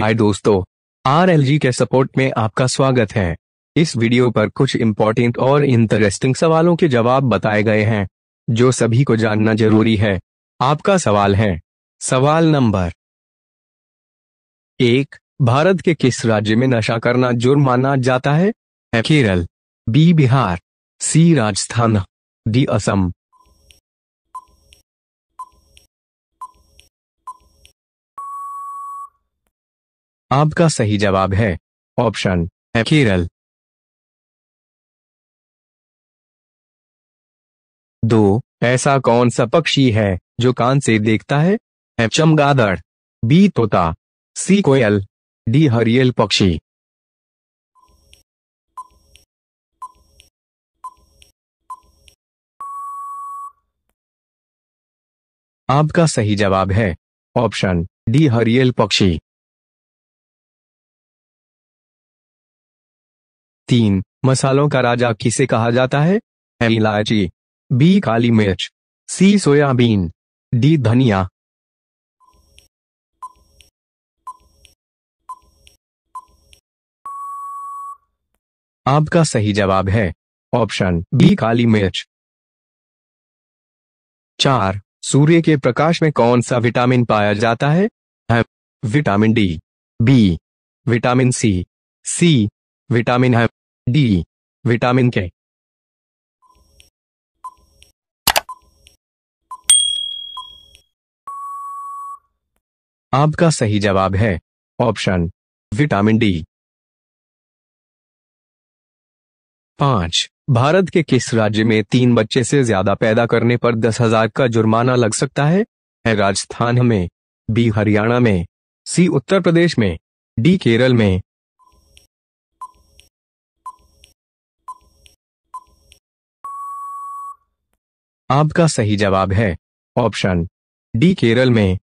हाय दोस्तों जी के सपोर्ट में आपका स्वागत है इस वीडियो पर कुछ इम्पोर्टेंट और इंटरेस्टिंग सवालों के जवाब बताए गए हैं जो सभी को जानना जरूरी है आपका सवाल है सवाल नंबर एक भारत के किस राज्य में नशा करना जुर्म माना जाता है Kerala B Bihar C Rajasthan D Assam आपका सही जवाब है ऑप्शन है केरल दो ऐसा कौन सा पक्षी है जो कान से देखता है एफ चमगादड़ बी तोता सी कोयल डी हरियल पक्षी आपका सही जवाब है ऑप्शन डी हरियल पक्षी तीन मसालों का राजा किसे कहा जाता है इलायची बी काली मिर्च सी सोयाबीन डी धनिया आपका सही जवाब है ऑप्शन बी काली मिर्च चार सूर्य के प्रकाश में कौन सा विटामिन पाया जाता है है vitamin D B vitamin C C vitamin है डी विटामिन के आपका सही जवाब है ऑप्शन विटामिन डी पांच भारत के किस राज्य में तीन बच्चे से ज्यादा पैदा करने पर दस हजार का जुर्माना लग सकता है राजस्थान में बी हरियाणा में सी उत्तर प्रदेश में डी केरल में आपका सही जवाब है ऑप्शन डी केरल में